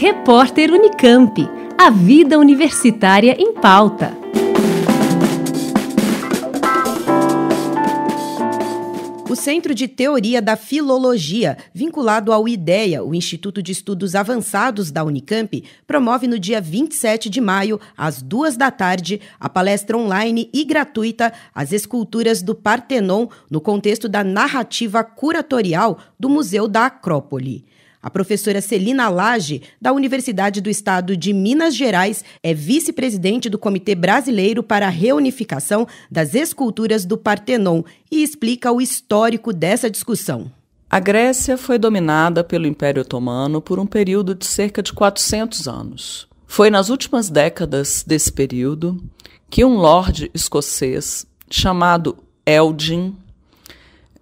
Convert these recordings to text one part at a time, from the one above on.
Repórter Unicamp. A vida universitária em pauta. O Centro de Teoria da Filologia, vinculado ao IDEA, o Instituto de Estudos Avançados da Unicamp, promove no dia 27 de maio, às duas da tarde, a palestra online e gratuita As Esculturas do Partenon, no contexto da narrativa curatorial do Museu da Acrópole. A professora Celina Lage, da Universidade do Estado de Minas Gerais, é vice-presidente do Comitê Brasileiro para a Reunificação das Esculturas do Partenon e explica o histórico dessa discussão. A Grécia foi dominada pelo Império Otomano por um período de cerca de 400 anos. Foi nas últimas décadas desse período que um lord escocês chamado Eldin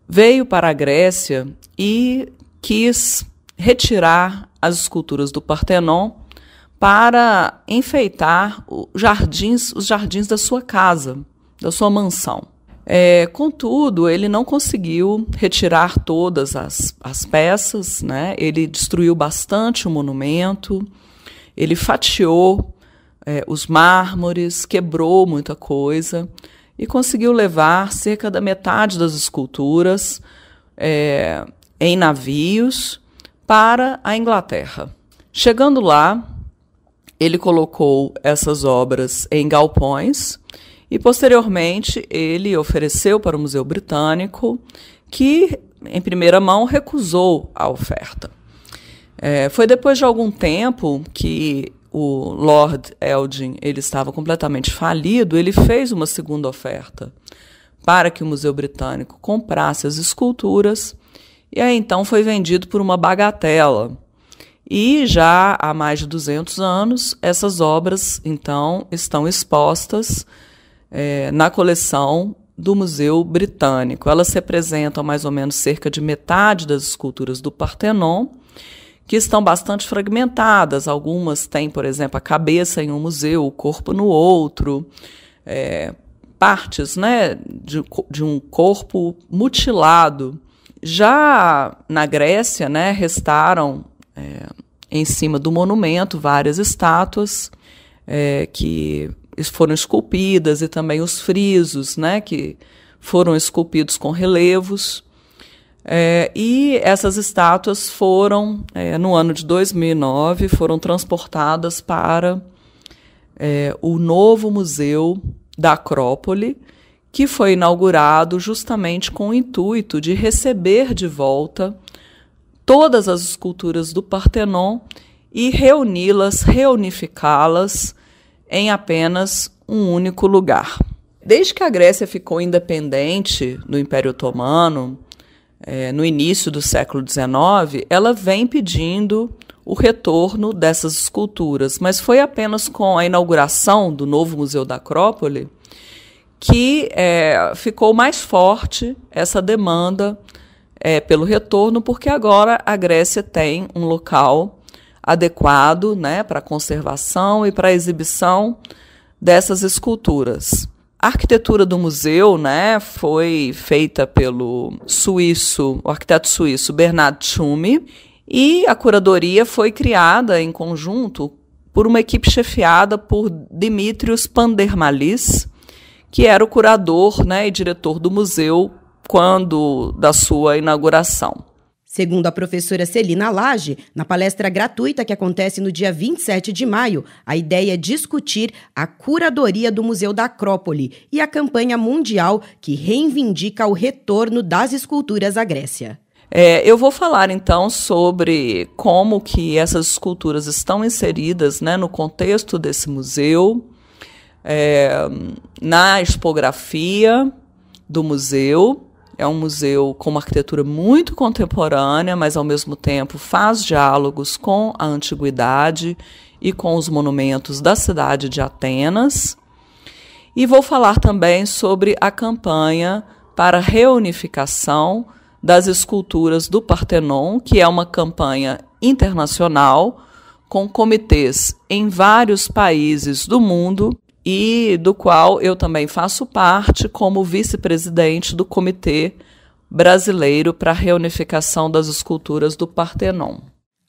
veio para a Grécia e quis retirar as esculturas do Partenon para enfeitar jardins, os jardins da sua casa, da sua mansão. É, contudo, ele não conseguiu retirar todas as, as peças, né? ele destruiu bastante o monumento, ele fatiou é, os mármores, quebrou muita coisa e conseguiu levar cerca da metade das esculturas é, em navios para a Inglaterra. Chegando lá, ele colocou essas obras em galpões e, posteriormente, ele ofereceu para o Museu Britânico, que, em primeira mão, recusou a oferta. É, foi depois de algum tempo que o Lord Elgin ele estava completamente falido, ele fez uma segunda oferta para que o Museu Britânico comprasse as esculturas e aí então foi vendido por uma bagatela. E já há mais de 200 anos, essas obras então estão expostas é, na coleção do Museu Britânico. Elas representam mais ou menos cerca de metade das esculturas do Partenon, que estão bastante fragmentadas. Algumas têm, por exemplo, a cabeça em um museu, o corpo no outro. É, partes né, de, de um corpo mutilado. Já na Grécia, né, restaram é, em cima do monumento várias estátuas é, que foram esculpidas e também os frisos, né, que foram esculpidos com relevos. É, e essas estátuas foram, é, no ano de 2009, foram transportadas para é, o novo Museu da Acrópole, que foi inaugurado justamente com o intuito de receber de volta todas as esculturas do Partenon e reuni-las, reunificá-las em apenas um único lugar. Desde que a Grécia ficou independente do Império Otomano, é, no início do século XIX, ela vem pedindo o retorno dessas esculturas, mas foi apenas com a inauguração do novo Museu da Acrópole que é, ficou mais forte essa demanda é, pelo retorno, porque agora a Grécia tem um local adequado né, para conservação e para exibição dessas esculturas. A arquitetura do museu né, foi feita pelo suíço, o arquiteto suíço Bernard Tschumi, e a curadoria foi criada em conjunto por uma equipe chefiada por Dimitrios Pandermalis, que era o curador né, e diretor do museu quando da sua inauguração. Segundo a professora Celina Lage, na palestra gratuita que acontece no dia 27 de maio, a ideia é discutir a curadoria do Museu da Acrópole e a campanha mundial que reivindica o retorno das esculturas à Grécia. É, eu vou falar então sobre como que essas esculturas estão inseridas né, no contexto desse museu, é, na expografia do museu. É um museu com uma arquitetura muito contemporânea, mas ao mesmo tempo faz diálogos com a antiguidade e com os monumentos da cidade de Atenas. E vou falar também sobre a campanha para a reunificação das esculturas do Partenon, que é uma campanha internacional com comitês em vários países do mundo e do qual eu também faço parte como vice-presidente do Comitê Brasileiro para a Reunificação das Esculturas do Partenon.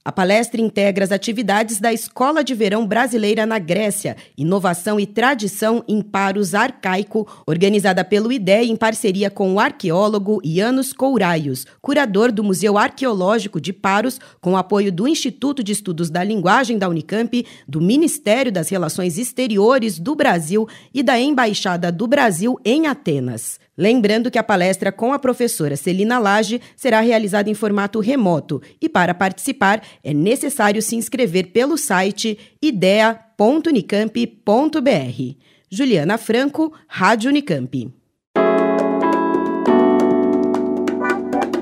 A palestra integra as atividades da Escola de Verão Brasileira na Grécia, Inovação e Tradição em Paros Arcaico, organizada pelo IDEA em parceria com o arqueólogo Ianos Couraios, curador do Museu Arqueológico de Paros, com apoio do Instituto de Estudos da Linguagem da Unicamp, do Ministério das Relações Exteriores do Brasil e da Embaixada do Brasil em Atenas. Lembrando que a palestra com a professora Celina Lage será realizada em formato remoto e para participar é necessário se inscrever pelo site idea.unicamp.br. Juliana Franco, Rádio Unicamp.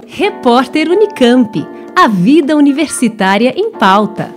Repórter Unicamp. A vida universitária em pauta.